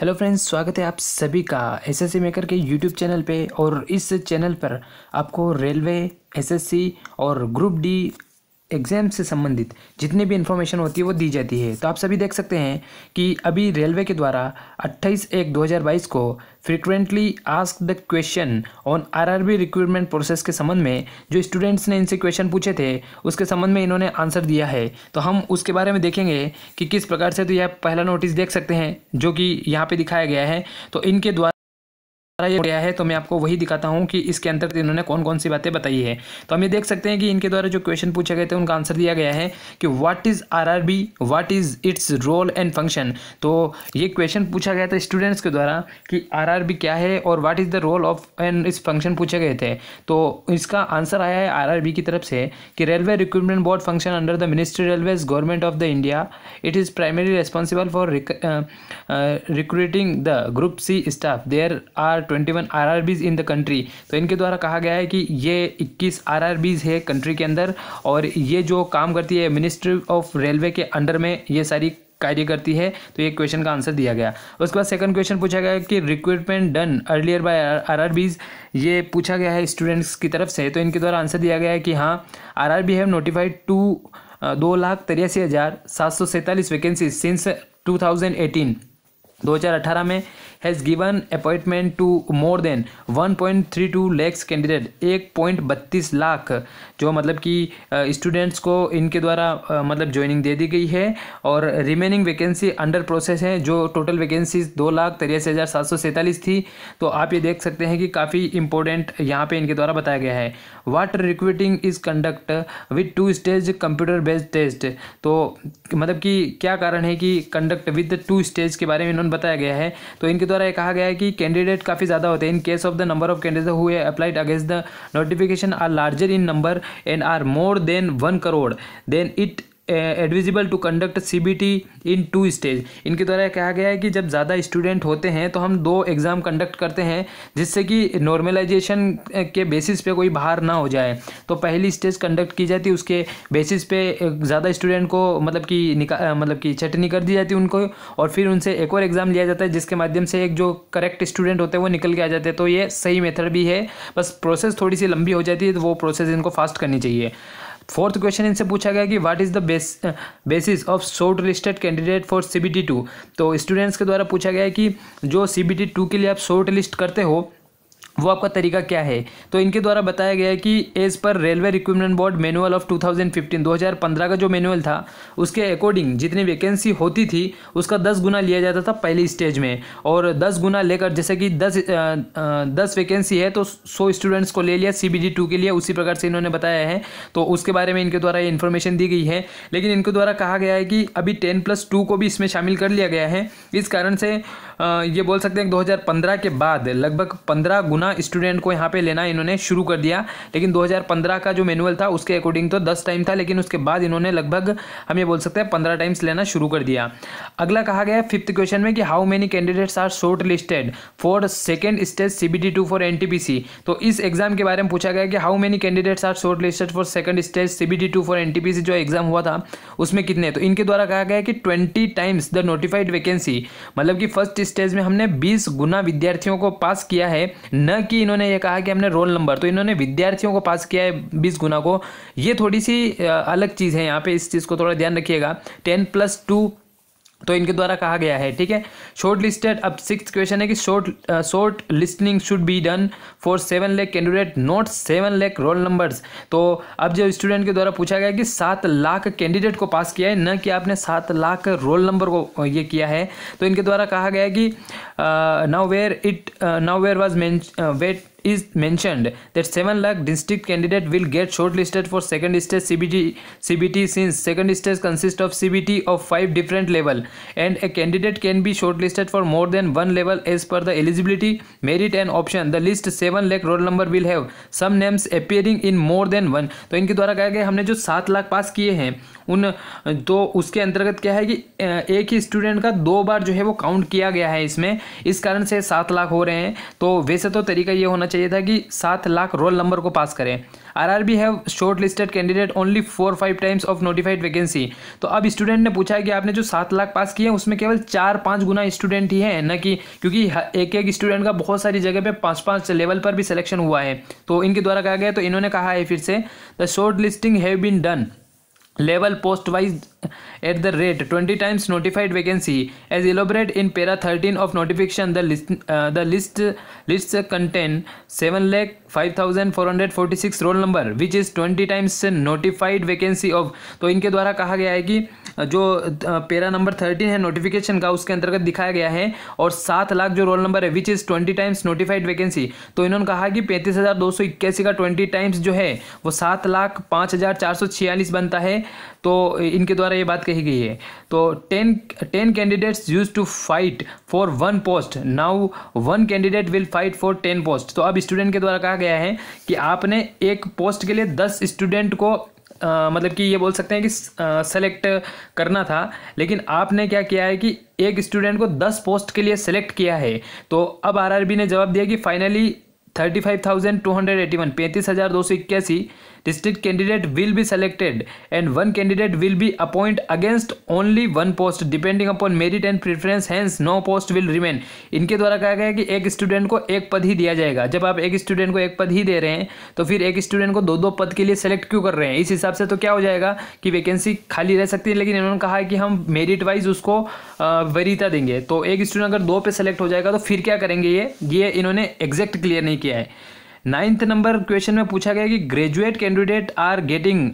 Hello friends स्वागत है आप सभी का एसएससी मेकर के यूट्यूब चैनल पे और इस चैनल पर आपको रेलवे एसएससी और ग्रुप डी एग्ज़ाम से संबंधित जितनी भी इन्फॉर्मेशन होती है वो दी जाती है तो आप सभी देख सकते हैं कि अभी रेलवे के द्वारा 28 एक 2022 को frequently ask the question on RRB recruitment process के संबंध में जो स्टूडेंट्स ने इनसे क्वेश्चन पूछे थे उसके संबंध में इन्होंने आंसर दिया है तो हम उसके बारे में देखेंगे कि किस प्रकार से तो यह पहला नोटिस देख सकते हैं जो कि यहाँ पर दिखाया गया है तो इनके द्वारा ये गया है तो मैं आपको वही दिखाता हूँ कि इसके अंतर्गत इन्होंने कौन कौन सी बातें बताई है तो हम ये देख सकते हैं कि इनके द्वारा जो क्वेश्चन पूछे गए थे उनका आंसर दिया गया है कि what is RRB what is its role and function तो ये क्वेश्चन पूछा गया था स्टूडेंट्स के द्वारा कि आरआरबी क्या है और what is the role of and is function पूछे गए थे तो इसका आंसर आया है आरआरबी की तरफ से कि railway recruitment board function under the ministry railways government of the India it is primary responsible for recruiting the group C staff there are twenty one are in the country तो इनके द्वारा कहा गया है कि ये इक्कीस आर है कंट्री के अंदर और ये जो काम करती है मिनिस्ट्री ऑफ रेलवे के अंडर में ये सारी कार्य करती है तो ये क्वेश्चन का आंसर दिया गया उसके बाद सेकंड क्वेश्चन पूछा गया कि recruitment done earlier by RRBs ये पूछा गया है स्टूडेंट्स की तरफ से तो इनके द्वारा आंसर दिया गया है कि हाँ आरआरबी हैव नोटिफाइड टू दो लाख तिरासी हज़ार सात सौ सैंतालीस वैकेंसी सिंस हज़ार अठारह में has given appointment to more than 1.32 lakhs candidate एक पॉइंट बत्तीस लाख जो मतलब कि स्टूडेंट्स को इनके द्वारा मतलब ज्वाइनिंग दे दी गई है और रिमेनिंग वैकेंसी अंडर प्रोसेस है जो टोटल वैकेंसीज दो लाख तिरासी हज़ार सात सौ सैंतालीस थी तो आप ये देख सकते हैं कि काफ़ी इंपॉर्टेंट यहाँ पे इनके द्वारा बताया गया है water recruiting is conduct with two stage computer based test तो मतलब कि क्या कारण है कि कंडक्ट विद टू स्टेज के बारे में इन्होंने बताया गया है तो इनके द्वारा यह कहा गया है कि कैंडिडेट काफ़ी ज़्यादा होते हैं in case of the number of candidate हुए applied against the notification are larger in number and are more than one crore then it advisable to conduct it in two stage इनके द्वारा कहा गया है कि जब ज़्यादा स्टूडेंट होते हैं तो हम दो एग्ज़ाम कंडक्ट करते हैं जिससे कि नॉर्मलाइजेशन के बेसिस पे कोई बाहर ना हो जाए तो पहली स्टेज कंडक्ट की जाती है उसके बेसिस पे ज़्यादा स्टूडेंट को मतलब कि निका मतलब कि छटनी कर दी जाती उनको और फिर उनसे एक और एग्ज़ाम लिया जाता है जिसके माध्यम से एक जो करेक्ट स्टूडेंट होते हैं वो निकल के आ जाते हैं तो ये सही मेथड भी है बस प्रोसेस थोड़ी सी लंबी हो जाती है तो वो प्रोसेस इनको फास्ट करनी चाहिए फोर्थ क्वेश्चन इनसे पूछा गया कि what is the base basis of shortlisted candidate for C B T two तो स्टूडेंट्स के द्वारा पूछा गया है कि जो सी बी टी टू के लिए आप शॉर्ट लिस्ट करते हो वो आपका तरीका क्या है तो इनके द्वारा बताया गया है कि एज पर railway recruitment board manual of 2015 2015 का जो मैनुअल था उसके अकॉर्डिंग जितनी वैकेंसी होती थी उसका 10 गुना लिया जाता था पहली स्टेज में और 10 गुना लेकर जैसे कि 10 आ, आ, 10 वैकेंसी है तो 100 स्टूडेंट्स को ले लिया सी बी के लिए उसी प्रकार से इन्होंने बताया है तो उसके बारे में इनके द्वारा ये इन्फॉर्मेशन दी गई है लेकिन इनके द्वारा कहा गया है कि अभी टेन प्लस टू को भी इसमें शामिल कर लिया गया है इस कारण से ये बोल सकते हैं दो के बाद लगभग पंद्रह गुना स्टूडेंट को यहाँ पे लेना इन्होंने शुरू कर दिया लेकिन 2015 का जो मैनुअल था उसके अकॉर्डिंग तो 10 टाइम था लेकिन उसके बाद इन्होंने लगभग हम ये बोल सकते हैं पंद्रह टाइम्स लेना शुरू कर दिया अगला कहा गया फिफ्थ क्वेश्चन में कि how many candidates are shortlisted for second stage C B for N तो इस एग्जाम के बारे में पूछा गया कि how many candidates are shortlisted for second stage C B for N जो एग्जाम हुआ था उसमें कितने तो इनके द्वारा कहा गया कि twenty times the notified vacancy मतलब कि फर्स्ट स्टेज में हमने बीस गुना विद्यार्थियों को पास किया है न कि इन्होंने ये कहा कि हमने रोल नंबर तो इन्होंने विद्यार्थियों को पास किया है बीस गुना को ये थोड़ी सी अलग चीज़ है यहाँ पे इस चीज़ को थोड़ा ध्यान रखिएगा टेन प्लस टू तो इनके द्वारा कहा गया है ठीक है शॉर्ट लिस्टेड अब सिक्स क्वेश्चन है कि short shortlisting should be done for seven lakh candidate not seven lakh roll numbers तो अब जो स्टूडेंट के द्वारा पूछा गया कि सात लाख कैंडिडेट को पास किया है न कि आपने सात लाख रोल नंबर को uh, ये किया है तो इनके द्वारा कहा गया कि now where it now where was मैं wait is mentioned that 7 lakh district candidate will get shortlisted for second stage CBT, CBT since second stage consists of CBT of 5 different level and a candidate can be shortlisted for more than one level as per the eligibility, merit and option. The list 7 lakh roll number will have some names appearing in more than one. तो इनके द्वारा कहा गया humne jo 7 lakh pass kiye hain, उन दो उसके अंतर्गत क्या है कि एक ही स्टूडेंट का दो बार जो है वो काउंट किया गया है इसमें इस कारण से सात लाख हो रहे हैं तो वैसे तो तरीका ये होना चाहिए था कि सात लाख रोल नंबर को पास करें R R B have shortlisted candidate only four five times of notified vacancy तो अब स्टूडेंट ने पूछा है कि आपने जो सात लाख पास किए उसमें केवल चार पाँच गुना स्टूडेंट ही है न कि क्योंकि एक एक स्टूडेंट का बहुत सारी जगह पे पाँच पाँच लेवल पर भी सिलेक्शन हुआ है तो इनके द्वारा कहा गया तो इन्होंने कहा है फिर से the shortlisting have been done level post wise at the at the rate 20 times notified vacancy as elaborated in para 13 the list list contain seven lakh five thousand four hundred forty six roll number which is twenty times notified vacancy of तो इनके द्वारा कहा गया है कि uh, जो पेरा number thirteen है नोटिफिकेशन का उसके अंतर्गत दिखाया गया है और सात लाख जो रोल नंबर है which is twenty times notified vacancy तो इन्होंने कहा कि पैंतीस हज़ार दो सौ इक्यासी का ट्वेंटी टाइम्स जो है वो सात लाख पाँच हज़ार चार सौ छियालीस बनता है तो इनके द्वारा द्वारा ये बात कही गई है तो ten ten candidates use to fight for one post now one candidate will fight for ten post तो अब स्टूडेंट के द्वारा कहा गया है कि आपने एक पोस्ट के लिए दस स्टूडेंट को आ, मतलब कि ये बोल सकते हैं कि सेलेक्ट करना था लेकिन आपने क्या किया है कि एक स्टूडेंट को दस पोस्ट के लिए सेलेक्ट किया है तो अब आर ने जवाब दिया कि finally thirty five thousand two hundred eighty one पैंतीस हज़ार दो सौ इक्यासी district candidate will be selected and one candidate will be appoint against only one post depending upon merit and preference hence no post will remain इनके द्वारा कहा गया कि एक स्टूडेंट को एक पद ही दिया जाएगा जब आप एक स्टूडेंट को एक पद ही दे रहे हैं तो फिर एक स्टूडेंट को दो दो पद के लिए सेलेक्ट क्यों कर रहे हैं इस हिसाब से तो क्या हो जाएगा कि वैकेंसी खाली रह सकती है लेकिन इन्होंने कहा है कि हम मेरिट वाइज उसको वरीता देंगे तो एक स्टूडेंट अगर दो पे सेलेक्ट हो जाएगा तो फिर क्या करेंगे ये ये इन्होंने एग्जैक्ट क्लियर नहीं किया है नाइन्थ नंबर क्वेश्चन में पूछा गया कि graduate candidate are getting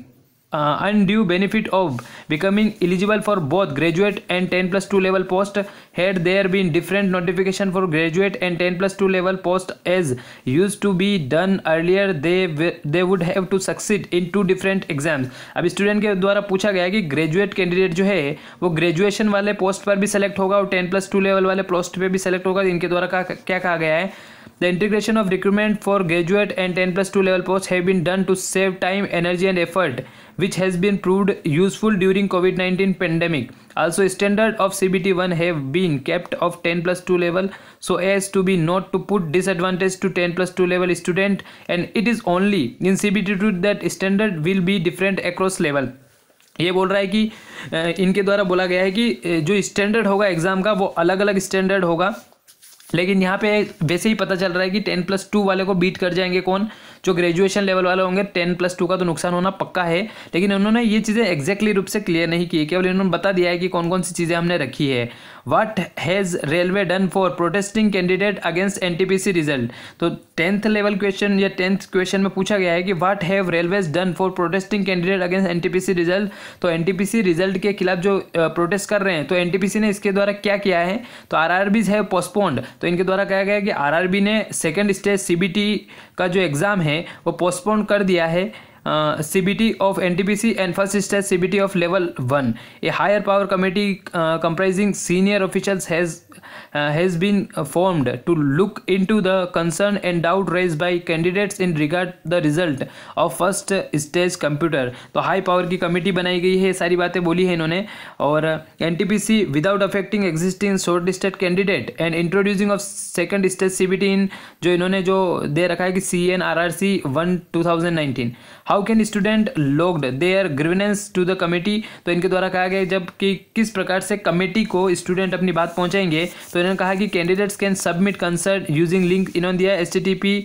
undue benefit of becoming eligible for both graduate and ten plus two level post had there been different notification for graduate and ten plus two level post as use to be done earlier they they would have to succeed in two different exams अब student के द्वारा पूछा गया कि graduate candidate जो है वो graduation वाले पोस्ट पर भी सेलेक्ट होगा और टेन प्लस टू लेवल वाले पोस्ट पर भी सेलेक्ट होगा इनके द्वारा क्या कहा गया है The integration of recruitment for graduate and 10 plus 2 level posts have been done to save time, energy and effort which has been proved useful during COVID-19 pandemic. Also standard of CBT1 have been kept of 10 plus 2 level so as to be not to put disadvantage to 10 plus 2 level student and it is only in CBT2 that standard will be different across level. ये बोल रहा है कि इनके द्वारा बोला गया है कि जो स्टैंडर्ड होगा एग्ज़ाम का वो अलग अलग स्टैंडर्ड होगा लेकिन यहाँ पे वैसे ही पता चल रहा है कि टेन प्लस टू वाले को बीट कर जाएंगे कौन जो ग्रेजुएशन लेवल वाले होंगे टेन प्लस टू का तो नुकसान होना पक्का है लेकिन उन्होंने ये चीज़ें एग्जैक्टली रूप से क्लियर नहीं की केवल इन्होंने बता दिया है कि कौन कौन सी चीज़ें हमने रखी है what has railway done for protesting candidate against NTPC result तो टेंथ लेवल क्वेश्चन या टेंथ क्वेश्चन में पूछा गया है कि what have railways done for protesting candidate against NTPC result तो एनटीपीसी रिजल्ट के खिलाफ जो प्रोटेस्ट कर रहे हैं तो एनटीपीसी ने इसके द्वारा क्या किया है तो आरआरबीज है पोस्टपोन्ड तो इनके द्वारा कहा गया कि आरआरबी ने सेकेंड स्टेज सीबीटी का जो एग्ज़ाम है वो पोस्टपोन कर दिया है CBT of NTPC and first stage CBT of level one a higher power committee comprising senior officials has has been formed to look to the concern and doubt raise by candidates in regard the result of first stage computer तो high power की committee बनाई गई है सारी बातें बोली है इन्होंने और N T P C without affecting existing shortlisted candidate and introducing of second stage सी इन जो इन्होंने जो दे रखा है कि C N R R C one two thousand nineteen how how can student lodged are grievance to the committee तो इनके द्वारा कहा गया जब कि किस प्रकार से कमेटी को स्टूडेंट अपनी बात पहुंचाएंगे तो इन्होंने कहा कि candidates can submit concern using link इन्होंने दिया S T T P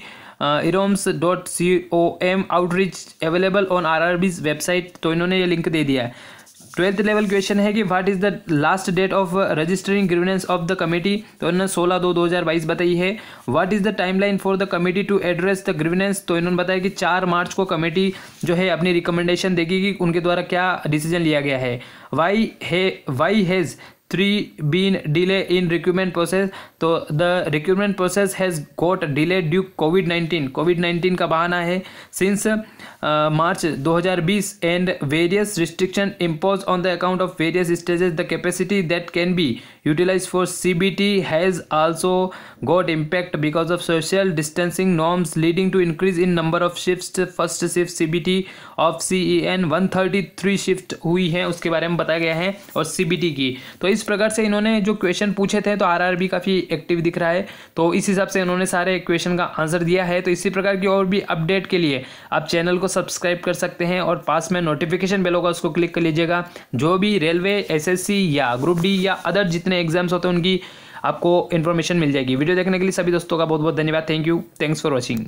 eroms dot C O M outreach available on R R B's website तो इन्होंने ये लिंक दे दिया है ट्वेल्थ लेवल क्वेश्चन है कि what is the last date of registering grievance of the committee तो इन्होंने सोलह दो दो हज़ार बाईस बताई है what is the timeline for the committee to address the grievance तो इन्होंने बताया कि चार मार्च को कमेटी जो है अपनी रिकमेंडेशन देगी कि उनके द्वारा क्या डिसीजन लिया गया है वाई है why has three been delay in recruitment process तो the recruitment process has got delayed due covid 19 covid 19 का बहाना है since March uh, 2020 and various restriction imposed on the account of various stages the capacity that can be utilized for CBT has also got impact because of social distancing norms leading to increase in number of shifts first shift CBT of CEN 133 shift हुई है उसके बारे में बताया गया है और CBT की तो इस प्रकार से इन्होंने जो क्वेश्चन पूछे थे तो बी काफ़ी एक्टिव दिख रहा है तो इस हिसाब से इन्होंने सारे क्वेश्चन का आंसर दिया है तो इसी प्रकार की और भी अपडेट के लिए आप चैनल को सब्सक्राइब कर सकते हैं और पास में नोटिफिकेशन बेल होगा उसको क्लिक कर लीजिएगा जो भी रेलवे एसएससी या ग्रुप डी या अदर जितने जितने एग्जाम्स होते हैं उनकी आपको इन्फॉर्मेशन मिल जाएगी वीडियो देखने के लिए सभी दोस्तों का बहुत बहुत धन्यवाद thank you thanks for watching